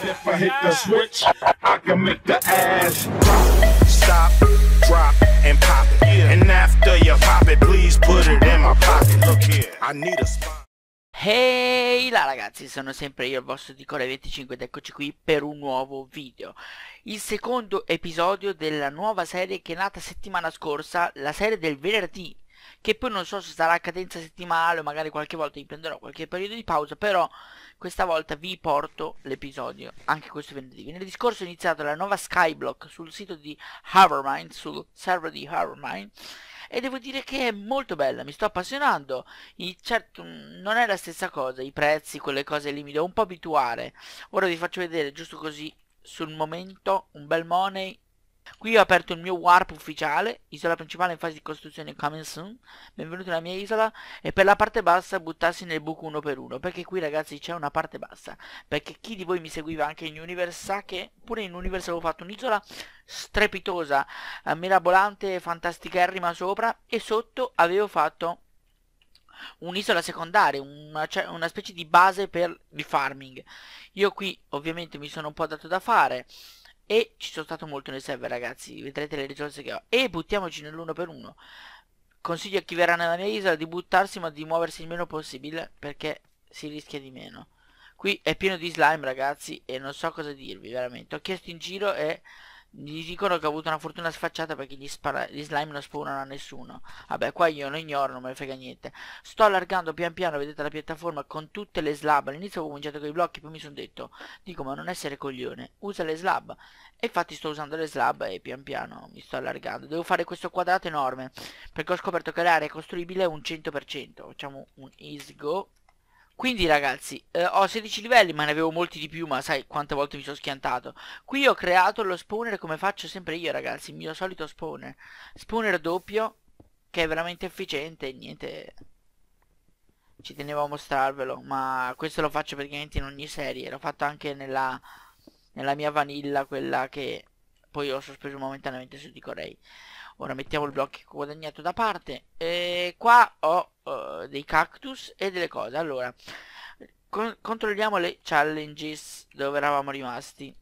If I hit the switch, I can make the ass drop. Stop, drop, and pop it. And after you pop it, please put it in my pocket. Look here, I need a spot. Ehi hey là ragazzi, sono sempre io il vostro di Dicore25 ed eccoci qui per un nuovo video Il secondo episodio della nuova serie che è nata settimana scorsa, la serie del venerdì che poi non so se sarà a cadenza settimanale o magari qualche volta vi prenderò qualche periodo di pausa, però questa volta vi porto l'episodio, anche questo venerdì. Venerdì scorso è iniziata la nuova Skyblock sul sito di Hovermind, sul server di Hovermind, e devo dire che è molto bella, mi sto appassionando. I, certo, mm, non è la stessa cosa, i prezzi, quelle cose lì mi devo un po' abituare. Ora vi faccio vedere giusto così sul momento un bel money Qui ho aperto il mio warp ufficiale, isola principale in fase di costruzione coming soon, benvenuti nella mia isola e per la parte bassa buttarsi nel buco uno per uno, perché qui ragazzi c'è una parte bassa, perché chi di voi mi seguiva anche in Universe sa che pure in Universe avevo fatto un'isola strepitosa, eh, mirabolante, fantasticherrima sopra e sotto avevo fatto un'isola secondaria, una, cioè, una, specie di base per il farming. Io qui ovviamente mi sono un po' dato da fare, e ci sono stato molto nel server ragazzi Vedrete le risorse che ho E buttiamoci nell'uno per uno Consiglio a chi verrà nella mia isola di buttarsi ma di muoversi il meno possibile Perché si rischia di meno Qui è pieno di slime ragazzi E non so cosa dirvi veramente Ho chiesto in giro e gli dicono che ho avuto una fortuna sfacciata perché gli, spara gli slime non spawnano a nessuno. Vabbè, qua io lo ignoro, non me ne frega niente. Sto allargando pian piano, vedete la piattaforma, con tutte le slab. All'inizio avevo cominciato con i blocchi, poi mi sono detto, dico ma non essere coglione, usa le slab. E infatti sto usando le slab e pian piano mi sto allargando. Devo fare questo quadrato enorme, perché ho scoperto che l'area è costruibile un 100%. Facciamo un is go quindi ragazzi, eh, ho 16 livelli ma ne avevo molti di più ma sai quante volte mi sono schiantato. Qui ho creato lo spawner come faccio sempre io ragazzi, il mio solito spawner. Spawner doppio che è veramente efficiente e niente... Ci tenevo a mostrarvelo, ma questo lo faccio praticamente in ogni serie. L'ho fatto anche nella, nella mia vanilla, quella che poi ho sospeso momentaneamente su Dicorei ora mettiamo il blocco guadagnato da parte e qua ho uh, dei cactus e delle cose allora con controlliamo le challenges dove eravamo rimasti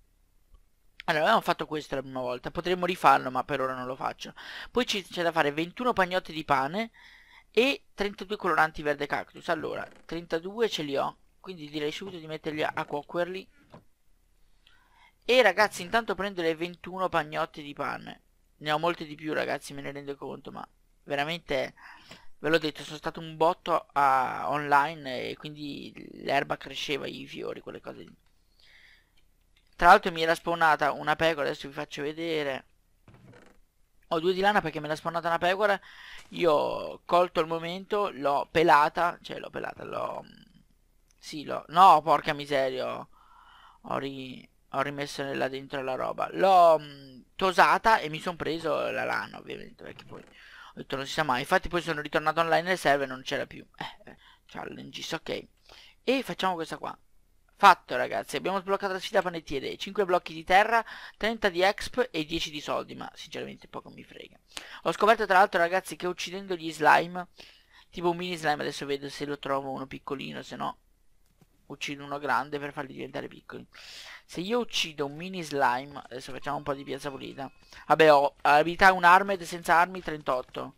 allora, abbiamo fatto questo la prima volta, potremmo rifarlo ma per ora non lo faccio. Poi c'è da fare 21 pagnotti di pane e 32 coloranti verde cactus. Allora, 32 ce li ho, quindi direi subito di metterli a, a cuocerli. E ragazzi, intanto prendo le 21 pagnotti di pane ne ho molte di più ragazzi me ne rendo conto ma veramente ve l'ho detto sono stato un botto a, online e quindi l'erba cresceva i fiori quelle cose lì tra l'altro mi era spawnata una pecora adesso vi faccio vedere ho due di lana perché me l'ha spawnata una pecora io ho colto il momento l'ho pelata cioè l'ho pelata l'ho sì l'ho no porca miseria ho, ri ho rimesso là dentro la roba l'ho mm, tosata e mi sono preso la lana ovviamente perché poi ho detto non si sa mai infatti poi sono ritornato online nel server e non c'era più eh, eh challenges ok e facciamo questa qua Fatto ragazzi, abbiamo sbloccato la sfida panettiere, 5 blocchi di terra, 30 di exp e 10 di soldi, ma sinceramente poco mi frega. Ho scoperto tra l'altro ragazzi che uccidendo gli slime, tipo un mini slime, adesso vedo se lo trovo uno piccolino, se no uccido uno grande per farli diventare piccoli se io uccido un mini slime adesso facciamo un po' di piazza pulita vabbè ho abilità un armed senza armi 38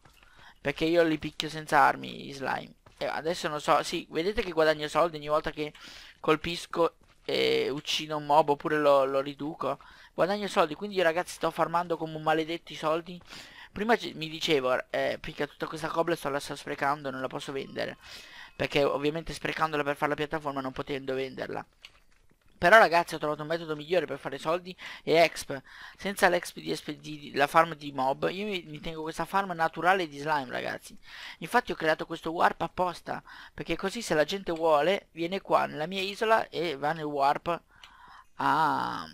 perché io li picchio senza armi i slime e adesso non so sì vedete che guadagno soldi ogni volta che colpisco e uccido un mob oppure lo, lo riduco guadagno soldi quindi io ragazzi sto farmando come un maledetto i soldi prima mi dicevo eh, picca tutta questa cobla sto la sto sprecando non la posso vendere perché ovviamente sprecandola per fare la piattaforma non potendo venderla però ragazzi ho trovato un metodo migliore per fare soldi e exp senza l'exp di, exp di la farm di mob io mi tengo questa farm naturale di slime ragazzi infatti ho creato questo warp apposta perché così se la gente vuole viene qua nella mia isola e va nel warp a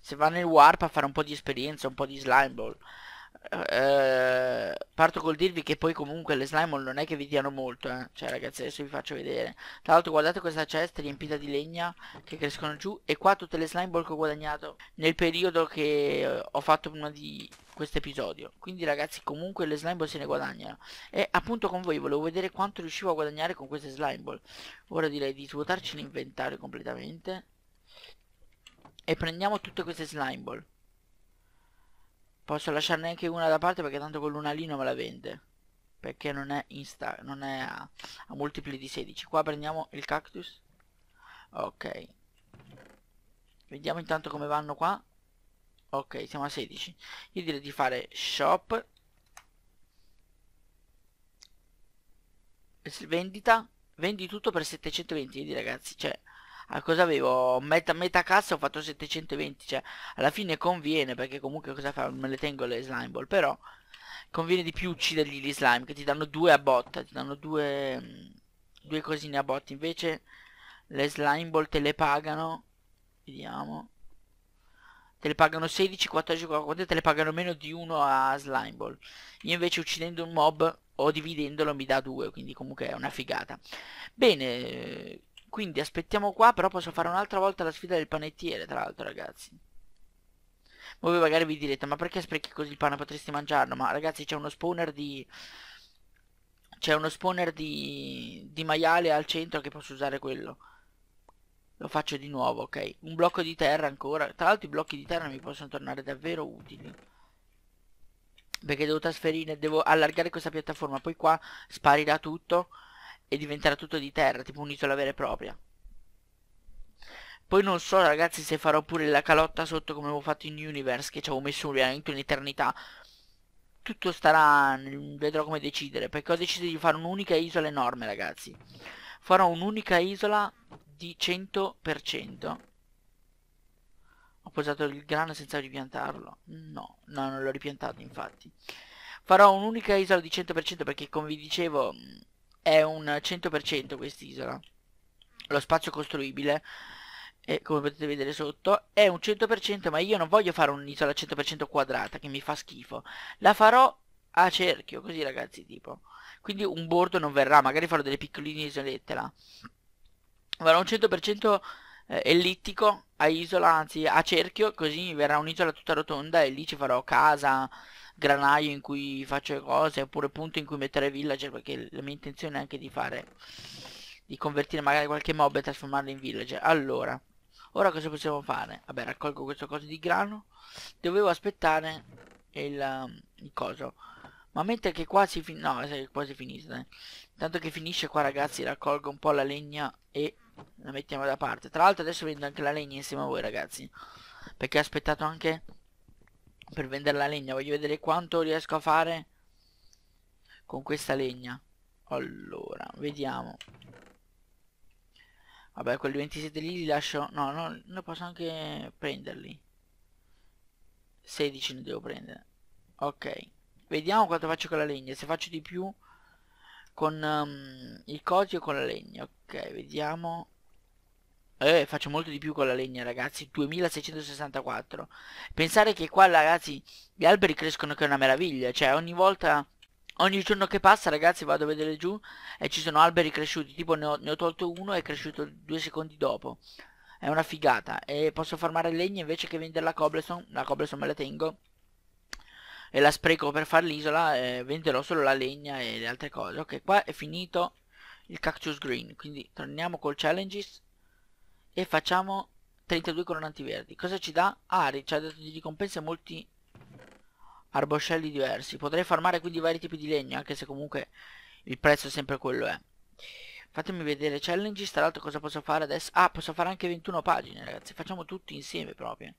se va nel warp a fare un po' di esperienza un po' di slime ball eh, parto col dirvi che poi comunque le slime non è che vi diano molto eh. Cioè ragazzi adesso vi faccio vedere Tra l'altro guardate questa cesta riempita di legna Che crescono giù E qua tutte le slime ball che ho guadagnato Nel periodo che eh, ho fatto prima di questo episodio Quindi ragazzi comunque le slime ball se ne guadagnano E appunto con voi volevo vedere quanto riuscivo a guadagnare con queste slime ball Ora direi di svuotarci l'inventario completamente E prendiamo tutte queste slime ball Posso lasciarne anche una da parte perché tanto con l'una lì non me la vende. Perché non è, insta non è a, a multipli di 16. Qua prendiamo il cactus. Ok. Vediamo intanto come vanno qua. Ok, siamo a 16. Io direi di fare shop. Vendita. Vendi tutto per 720 ragazzi. Cioè, a cosa avevo metà, metà cassa ho fatto 720 cioè alla fine conviene perché comunque cosa fa me le tengo le slime ball però conviene di più uccidergli gli slime che ti danno due a botta ti danno due mm, due cosine a botta invece le slime ball te le pagano vediamo te le pagano 16 14 40 te le pagano meno di uno a slime ball io invece uccidendo un mob o dividendolo mi dà due quindi comunque è una figata bene quindi aspettiamo qua, però posso fare un'altra volta la sfida del panettiere, tra l'altro ragazzi. Voi magari vi direte, ma perché sprechi così il pane, potresti mangiarlo? Ma ragazzi c'è uno spawner di... C'è uno spawner di... di maiale al centro che posso usare quello. Lo faccio di nuovo, ok? Un blocco di terra ancora. Tra l'altro i blocchi di terra mi possono tornare davvero utili. Perché devo trasferire, devo allargare questa piattaforma. Poi qua sparirà tutto e diventerà tutto di terra, tipo un'isola vera e propria. Poi non so ragazzi se farò pure la calotta sotto come avevo fatto in Universe, che ci avevo messo veramente un'eternità. Tutto starà, vedrò come decidere, perché ho deciso di fare un'unica isola enorme ragazzi. Farò un'unica isola di 100%. Ho posato il grano senza ripiantarlo. No, no, non l'ho ripiantato infatti. Farò un'unica isola di 100% perché come vi dicevo è un 100% quest'isola. Lo spazio costruibile, e eh, come potete vedere sotto, è un 100%, ma io non voglio fare un'isola 100% quadrata, che mi fa schifo. La farò a cerchio, così ragazzi, tipo. Quindi un bordo non verrà, magari farò delle piccoline isolette là. Farò un 100% eh, ellittico a isola, anzi a cerchio, così verrà un'isola tutta rotonda e lì ci farò casa, granaio in cui faccio le cose oppure punto in cui mettere villager perché la mia intenzione è anche di fare di convertire magari qualche mob e trasformarlo in villager allora ora cosa possiamo fare vabbè raccolgo questo coso di grano dovevo aspettare il, um, il coso ma mentre che quasi fin no è quasi finita eh. tanto che finisce qua ragazzi raccolgo un po' la legna e la mettiamo da parte tra l'altro adesso vendo anche la legna insieme a voi ragazzi perché ho aspettato anche per vendere la legna voglio vedere quanto riesco a fare con questa legna allora vediamo vabbè quelli 27 lì li lascio no no ne posso anche prenderli 16 ne devo prendere ok vediamo quanto faccio con la legna se faccio di più con um, il codice o con la legna ok vediamo eh, faccio molto di più con la legna ragazzi 2664 pensare che qua ragazzi gli alberi crescono che è una meraviglia cioè ogni volta ogni giorno che passa ragazzi vado a vedere giù e ci sono alberi cresciuti tipo ne ho, ne ho tolto uno e è cresciuto due secondi dopo è una figata e posso farmare legna invece che venderla a cobblestone la cobblestone me la tengo e la spreco per far l'isola eh, venderò solo la legna e le altre cose ok qua è finito il cactus green quindi torniamo col challenges e facciamo 32 coronanti verdi. Cosa ci dà? Ah, ci ha dato di ricompensa molti arboscelli diversi. Potrei farmare quindi vari tipi di legno, anche se comunque il prezzo è sempre quello è. Eh. Fatemi vedere challenge tra l'altro cosa posso fare adesso? Ah, posso fare anche 21 pagine, ragazzi. Facciamo tutti insieme proprio.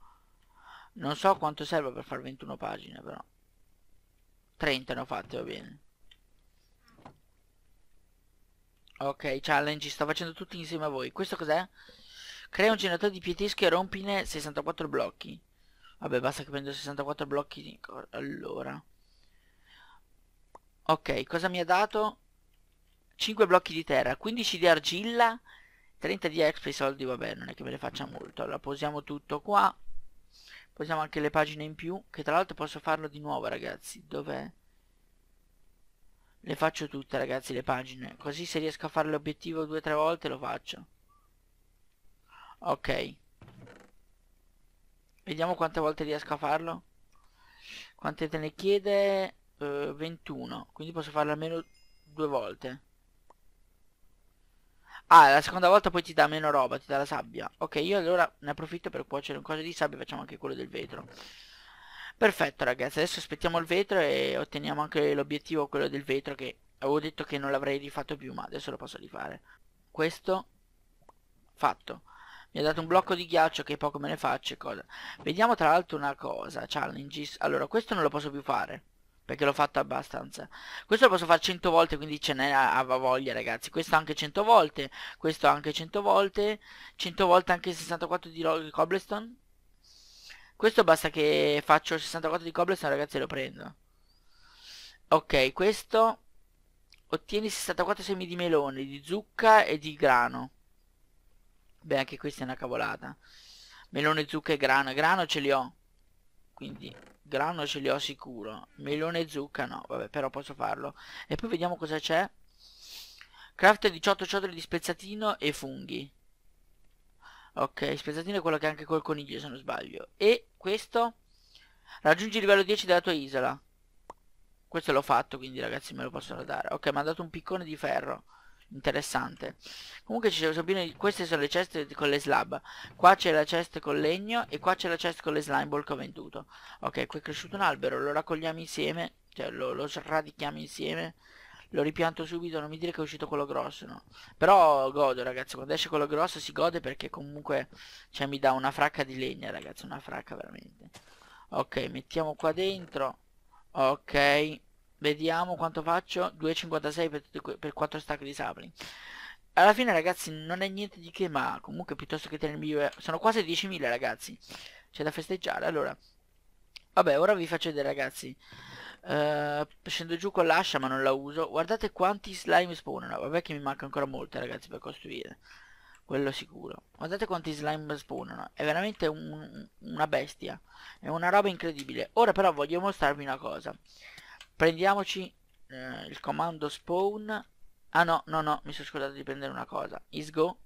Non so quanto serve per fare 21 pagine, però. 30 ne ho fatte, va bene. Ok, challenge, sto facendo tutti insieme a voi. Questo cos'è? Crea un generatore di pieteschi e rompine 64 blocchi. Vabbè, basta che prendo 64 blocchi. Allora. Ok, cosa mi ha dato? 5 blocchi di terra, 15 di argilla, 30 di exp i soldi, vabbè, non è che me le faccia molto. Allora, posiamo tutto qua. Posiamo anche le pagine in più, che tra l'altro posso farlo di nuovo, ragazzi. Dov'è? Le faccio tutte, ragazzi, le pagine. Così se riesco a fare l'obiettivo due o tre volte lo faccio ok vediamo quante volte riesco a farlo quante te ne chiede uh, eh, 21 quindi posso farlo almeno due volte ah la seconda volta poi ti dà meno roba ti dà la sabbia ok io allora ne approfitto per cuocere un coso di sabbia facciamo anche quello del vetro perfetto ragazzi adesso aspettiamo il vetro e otteniamo anche l'obiettivo quello del vetro che avevo detto che non l'avrei rifatto più ma adesso lo posso rifare questo fatto mi ha dato un blocco di ghiaccio che poco me ne faccio e cosa. Vediamo tra l'altro una cosa, challenges. Allora, questo non lo posso più fare. Perché l'ho fatto abbastanza. Questo lo posso fare 100 volte, quindi ce n'è a, a voglia, ragazzi. Questo anche 100 volte. Questo anche 100 volte. 100 volte anche 64 di cobblestone. Questo basta che faccio 64 di cobblestone, ragazzi, e lo prendo. Ok, questo... Ottieni 64 semi di melone, di zucca e di grano. Beh, anche questa è una cavolata. Melone, zucca e grano. Grano ce li ho. Quindi, grano ce li ho sicuro. Melone e zucca no. Vabbè, però posso farlo. E poi vediamo cosa c'è. Craft 18 ciotole di spezzatino e funghi. Ok, spezzatino è quello che è anche col coniglio, se non sbaglio. E questo? Raggiungi il livello 10 della tua isola. Questo l'ho fatto, quindi ragazzi me lo possono dare. Ok, mi ha dato un piccone di ferro interessante comunque ci sono queste sono le ceste con le slab qua c'è la cesta con legno e qua c'è la cesta con le slime ball che ho venduto ok qui è cresciuto un albero lo raccogliamo insieme cioè lo, lo radichiamo insieme lo ripianto subito non mi dire che è uscito quello grosso no però godo ragazzi quando esce quello grosso si gode perché comunque cioè, mi dà una fracca di legna ragazzi una fracca veramente ok mettiamo qua dentro ok Vediamo quanto faccio. 2,56 per, per 4 stacchi di sapling. Alla fine ragazzi non è niente di che ma comunque piuttosto che tenermi vivo eh, sono quasi 10.000 ragazzi. C'è da festeggiare allora. Vabbè ora vi faccio vedere ragazzi. Uh, scendo giù con l'ascia ma non la uso. Guardate quanti slime spawnano. Vabbè che mi manca ancora molto ragazzi per costruire. Quello sicuro. Guardate quanti slime spawnano. È veramente un, una bestia. È una roba incredibile. Ora però voglio mostrarvi una cosa prendiamoci eh, il comando spawn ah no no no mi sono scordato di prendere una cosa is go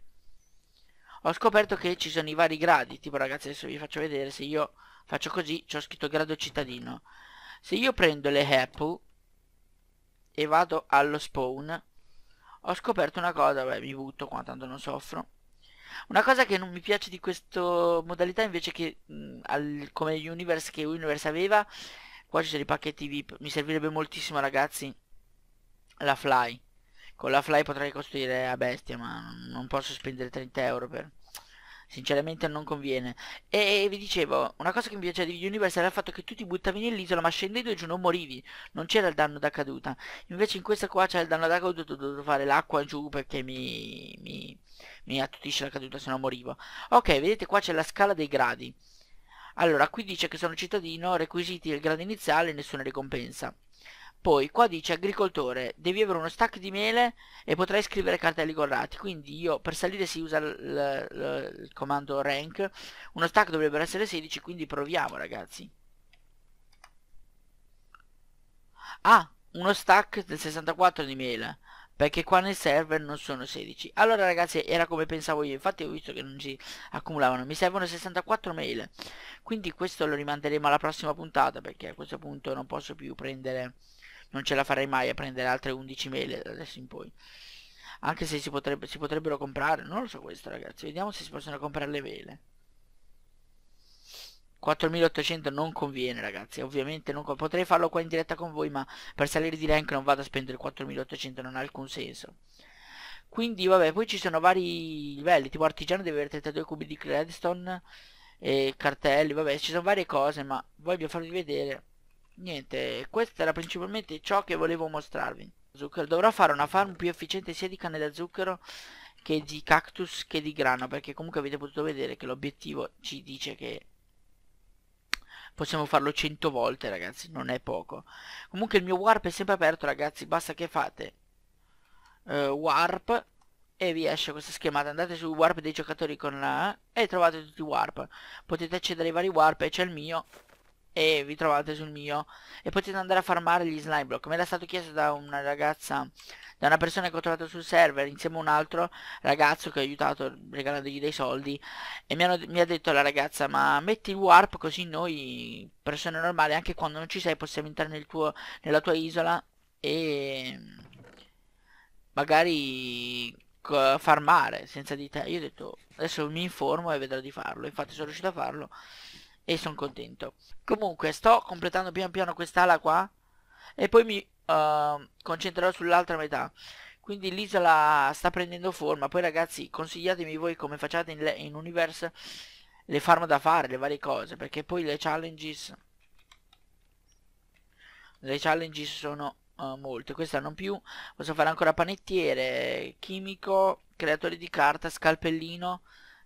ho scoperto che ci sono i vari gradi tipo ragazzi adesso vi faccio vedere se io faccio così c'ho scritto grado cittadino se io prendo le apple e vado allo spawn ho scoperto una cosa beh mi butto qua tanto non soffro una cosa che non mi piace di questa modalità invece che mh, mm, al, come Universe che Universe aveva qua ci sono i pacchetti VIP mi servirebbe moltissimo ragazzi la fly con la fly potrei costruire a bestia ma non posso spendere 30 euro per sinceramente non conviene e, e vi dicevo una cosa che mi piace di Universe era il fatto che tu ti buttavi nell'isola ma scendevi giù non morivi non c'era il danno da caduta invece in questa qua c'è il danno da caduta ho dovuto fare l'acqua giù perché mi, mi, mi attutisce la caduta se no morivo ok vedete qua c'è la scala dei gradi allora, qui dice che sono cittadino, requisiti del grado iniziale, nessuna ricompensa. Poi qua dice agricoltore, devi avere uno stack di mele e potrai scrivere cartelli colorati. Quindi io per salire si usa il comando rank, uno stack dovrebbero essere 16, quindi proviamo ragazzi. Ah, uno stack del 64 di mele perché qua nel server non sono 16 allora ragazzi era come pensavo io infatti ho visto che non ci accumulavano mi servono 64 mail quindi questo lo rimanderemo alla prossima puntata perché a questo punto non posso più prendere non ce la farei mai a prendere altre 11 mail da adesso in poi anche se si, potrebbe, si potrebbero comprare non lo so questo ragazzi vediamo se si possono comprare le vele 4800 non conviene ragazzi Ovviamente non Potrei farlo qua in diretta con voi ma per salire di rank non vado a spendere 4800 Non ha alcun senso Quindi vabbè poi ci sono vari livelli Tipo artigiano deve avere 32 cubi di redstone E cartelli Vabbè ci sono varie cose ma voglio farvi vedere Niente questo era principalmente ciò che volevo mostrarvi Zucchero Dovrò fare una farm più efficiente sia di canne da zucchero che di cactus che di grano perché comunque avete potuto vedere che l'obiettivo ci dice che possiamo farlo 100 volte ragazzi, non è poco. Comunque il mio warp è sempre aperto ragazzi, basta che fate uh, warp e vi esce questa schermata andate sul warp dei giocatori con la e trovate tutti i warp potete accedere ai vari warp e c'è il mio e vi trovate sul mio e potete andare a farmare gli slime block me l'ha stato chiesto da una ragazza da una persona che ho trovato sul server insieme a un altro ragazzo che ho aiutato regalandogli dei soldi e mi, hanno, mi ha detto la ragazza ma metti il warp così noi persone normali anche quando non ci sei possiamo entrare nel tuo, nella tua isola e magari farmare senza di te io ho detto adesso mi informo e vedrò di farlo infatti sono riuscito a farlo e sono contento comunque sto completando pian piano quest'ala qua e poi mi uh, concentrerò sull'altra metà quindi l'isola sta prendendo forma poi ragazzi consigliatemi voi come facciate in, in universe le farm da fare le varie cose perché poi le challenges le challenges sono uh, molte questa non più posso fare ancora panettiere chimico creatore di carta scalpellino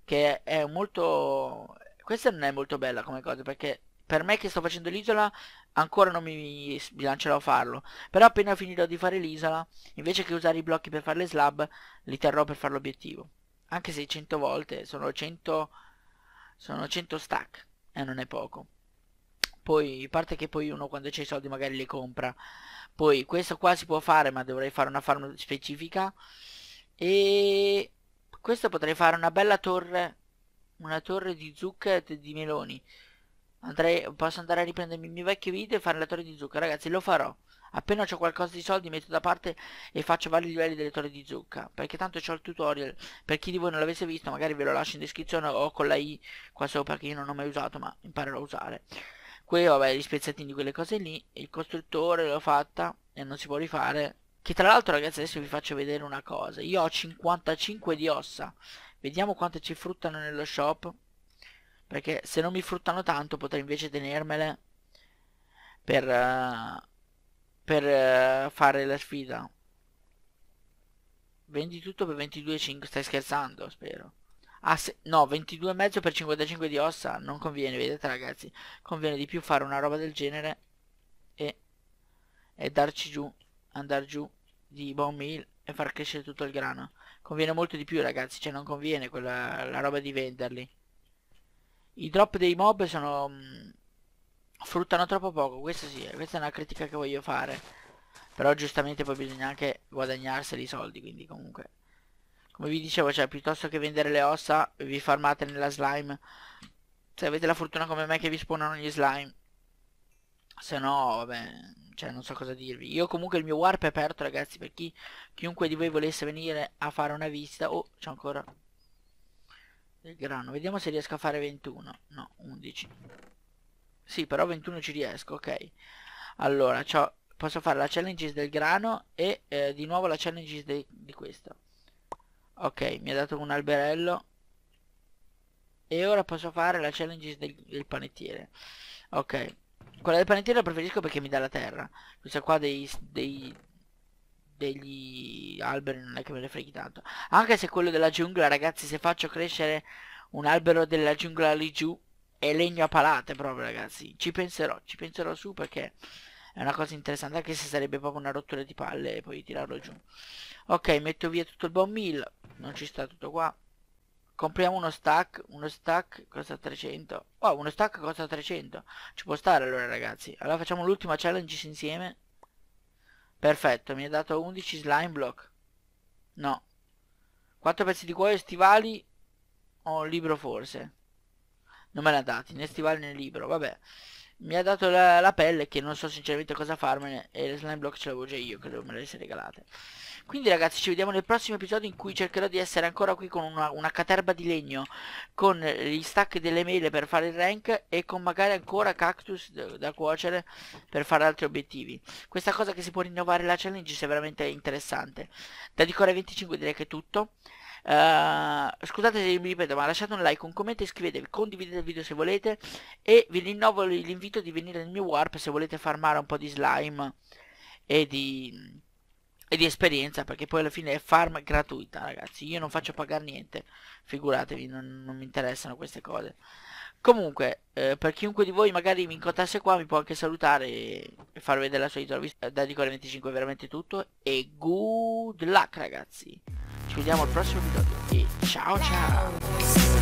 che è molto questa non è molto bella come cosa perché per me che sto facendo l'isola ancora non mi sbilancerò a farlo. Però appena finirò di fare l'isola, invece che usare i blocchi per fare le slab, li terrò per fare l'obiettivo. Anche se 100 volte sono 100, sono 100 stack e eh, non è poco. Poi, a parte che poi uno quando c'è i soldi magari li compra. Poi questo qua si può fare ma dovrei fare una farm specifica. E questo potrei fare una bella torre una torre di zucca e di meloni. Andrei, posso andare a riprendermi il mio vecchio video e fare la torre di zucca. Ragazzi, lo farò. Appena ho qualcosa di soldi metto da parte e faccio vari livelli delle torri di zucca. Perché tanto ho il tutorial. Per chi di voi non l'avesse visto magari ve lo lascio in descrizione o con la i qua sopra che io non ho mai usato ma imparerò a usare. Qui vabbè gli spezzatini, quelle cose lì. Il costruttore l'ho fatta e non si può rifare. Che tra l'altro ragazzi adesso vi faccio vedere una cosa. Io ho 55 di ossa. Vediamo quante ci fruttano nello shop. Perché se non mi fruttano tanto potrei invece tenermele per, uh, per uh, fare la sfida. Vendi tutto per 22,5. Stai scherzando, spero. Ah, se, no, 22,5 per 55 di ossa non conviene, vedete ragazzi. Conviene di più fare una roba del genere e, e darci giù, andare giù di buon meal e far crescere tutto il grano. Conviene molto di più ragazzi, cioè non conviene quella la roba di venderli. I drop dei mob sono... Mh, mm, fruttano troppo poco, questa sì, questa è una critica che voglio fare. Però giustamente poi bisogna anche guadagnarseli i soldi, quindi comunque... Come vi dicevo, cioè piuttosto che vendere le ossa, vi farmate nella slime. Se avete la fortuna come me che vi spawnano gli slime. Se no, vabbè, cioè non so cosa dirvi io comunque il mio warp è aperto ragazzi per chi chiunque di voi volesse venire a fare una visita oh c'è ancora il grano vediamo se riesco a fare 21 no 11 sì però 21 ci riesco ok allora posso fare la challenges del grano e eh, di nuovo la challenges de, di questo ok mi ha dato un alberello e ora posso fare la challenges del, del panettiere ok quella del panettiere la preferisco perché mi dà la terra. Questa qua dei, dei degli alberi non è che me ne freghi tanto. Anche se quello della giungla, ragazzi, se faccio crescere un albero della giungla lì giù, è legno a palate proprio, ragazzi. Ci penserò, ci penserò su perché è una cosa interessante, anche se sarebbe proprio una rottura di palle e poi tirarlo giù. Ok, metto via tutto il buon meal, non ci sta tutto qua compriamo uno stack uno stack costa 300 oh uno stack costa 300 ci può stare allora ragazzi allora facciamo l'ultima challenge insieme perfetto mi ha dato 11 slime block no 4 pezzi di cuoio stivali o un libro forse non me l'ha dati né stivali né libro vabbè mi ha dato la, la, pelle che non so sinceramente cosa farmene e le slime block ce l'avevo già io credo me le avessi regalate quindi ragazzi ci vediamo nel prossimo episodio in cui cercherò di essere ancora qui con una, una caterba di legno, con eh, gli stack delle mele per fare il rank e con magari ancora cactus da cuocere per fare altri obiettivi. Questa cosa che si può rinnovare la challenge se è veramente interessante. Da di core 25 direi che è tutto. Uh, scusate se mi ripeto ma lasciate un like, un commento, iscrivetevi, condividete il video se volete e vi rinnovo l'invito di venire nel mio warp se volete farmare un po' di slime e di e di esperienza perché poi alla fine è farm gratuita ragazzi io non faccio pagare niente figuratevi non, non mi interessano queste cose comunque eh, per chiunque di voi magari mi incontrasse qua mi può anche salutare e, far vedere la sua isola vista da Dicore 25 è veramente tutto e good luck ragazzi ci vediamo al prossimo video e ciao ciao